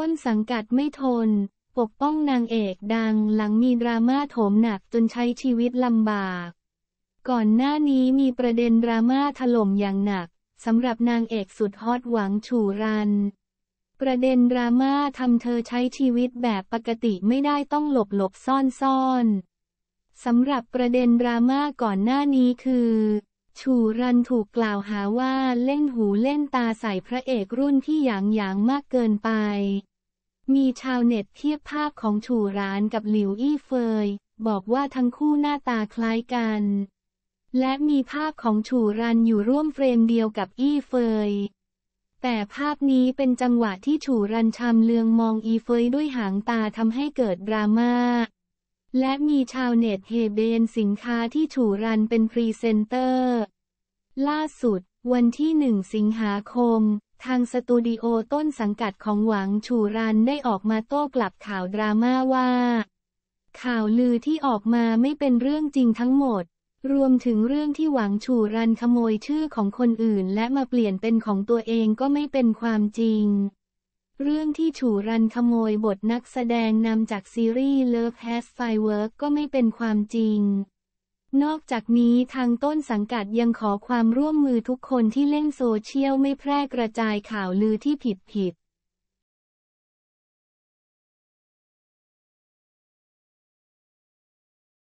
ต้นสังกัดไม่ทน ปกป้องนางเอกดังหลังมี ดราม่าโถมหนักจนใช้ชีวิตลำบาก ก่อนหน้านี้มีประเด็นดราม่าถล่มอย่างหนักสำหรับนางเอกสุดฮอตหวังชูรัน ประเด็นดราม่าทำเธอใช้ชีวิตแบบปกติไม่ได้ต้องหลบหลบซ่อนซ่อนสำหรับประเด็นดราม่าก่อนหน้านี้คือชูรันถูกกล่าวหาว่าเล่นหูเล่นตาใส่พระเอกรุ่นที่หยางหยางมากเกินไป มีชาวเน็ตเทียบภาพของชูรานกับหลิวอี้เฟย บอกว่าทั้งคู่หน้าตาคล้ายกัน และมีภาพของชูรันอยู่ร่วมเฟรมเดียวกับอี้เฟย แต่ภาพนี้เป็นจังหวะที่ชูรันชำเลืองมองอีเฟยด้วยหางตาทำให้เกิดดราม่าและมีชาวเน็ตเฮเบนสินค้าที่ฉูรันเป็นพรีเซนเตอร์ล่าสุด วันที่หนึ่งสิงหาคม ทางสตูดิโอต้นสังกัดของหวังชูรันได้ออกมาโต้กลับข่าวดราม่าว่า ข่าวลือที่ออกมาไม่เป็นเรื่องจริงทั้งหมด รวมถึงเรื่องที่หวังชูรันขโมยชื่อของคนอื่น และมาเปลี่ยนเป็นของตัวเองก็ไม่เป็นความจริง เรื่องที่ฉูรันขโมยบทนักแสดงนำจากซีรีส์ Love Has Firework ก็ไม่เป็นความจริงนอกจากนี้ทางต้นสังกัดยังขอความร่วมมือทุกคนที่เล่นโซเชียลไม่แพร่กระจายข่าวลือที่ผิดผิด